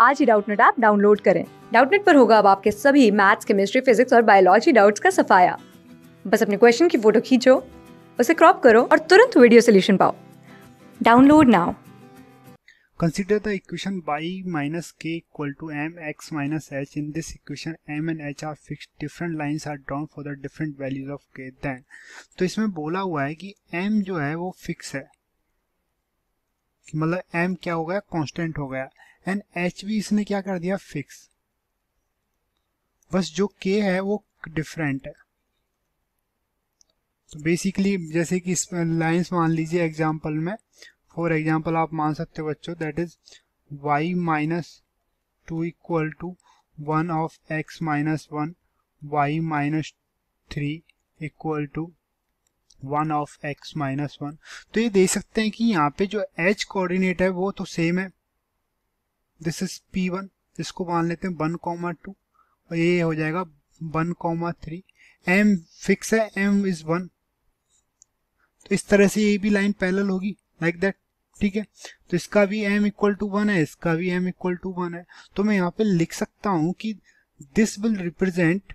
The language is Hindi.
आज ही डाउटनेट ऐप डाउनलोड करें डाउटनेट पर होगा अब आपके सभी मैथ्स केमिस्ट्री फिजिक्स और बायोलॉजी डाउट्स का सफाया बस अपने क्वेश्चन की फोटो खींचो उसे क्रॉप करो और तुरंत वीडियो सोल्यूशन पाओ download now Consider the equation y minus k equal to mx minus h. In this equation m and h are fixed. Different lines are drawn for the different values of k. Then तो इसमें बोला हुआ है कि m जो है वो फिक्स है कि मतलब m क्या हो गया कांस्टेंट हो गया एंड h भी इसने क्या कर दिया फिक्स बस जो k है वो डिफरेंट है तो बेसिकली जैसे कि लाइंस मान लीजिए एग्जांपल में फॉर एग्जांपल आप मान सकते हो बच्चों that is y minus two equal to one of x minus one y minus three equal to one of x minus one तो ये देख सकते हैं कि यहाँ पे जो एच कोऑर्डिनेट है वो तो सेम है दिस इज पी वन इसको मान लेते हैं वन कॉमा टू और ये हो जाएगा one comma three M fix है एम इज वन तो इस तरह से ये भी लाइन पैरेलल होगी लाइक like दैट ठीक है तो इसका भी एम इक्वल टू वन है इसका भी एम इक्वल टू वन है तो मैं यहाँ पे लिख सकता हूँ कि दिस विल रिप्रेजेंट